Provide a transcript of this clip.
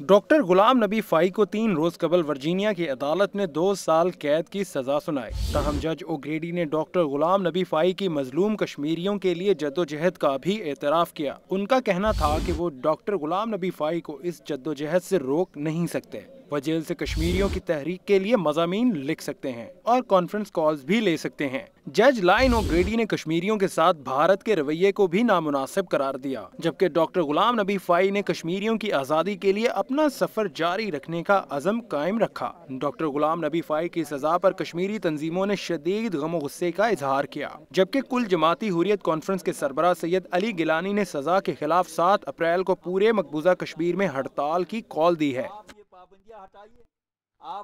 doctor गुलाम नबी phi को तीन रोज कबल वर्जीनिया की अदालत ने दो साल कैद की सजा सुनाई तहम जज ओग्रेडी ने डॉक्टर गुलाम नबी फाई की मजलूम कश्मीरियों के लिए जद्दोजहद का भी एतराफ़ किया उनका कहना था कि वो डॉक्टर गुलाम नबी फाई को इस जद्दोजहद से रोक नहीं सकते वह जेल से कश्मीरियों की तहरीक के लिए मजामी लिख सकते हैं और कॉन्फ्रेंस कॉल्स भी ले सकते हैं जज लाइन ओग्रेडी ने कश्मीरियों के साथ भारत के रवैये को भी नामुनासिब करार दिया जबकि डॉक्टर गुलाम नबी फाई ने कश्मीरियों की आज़ादी के लिए अपना सफर जारी रखने का अजम कायम रखा डॉक्टर गुलाम नबी फाई की सजा पर कश्मीरी तंजीमों ने शदीद गम गुस्से का इजहार किया जबकि कुल जमाती हुरियत कॉन्फ्रेंस के सरबरा सैयद अली गिलानी ने सजा के खिलाफ सात अप्रैल को पूरे मकबूजा कश्मीर में हड़ताल की कॉल दी है पाबंदियां हटाइए आप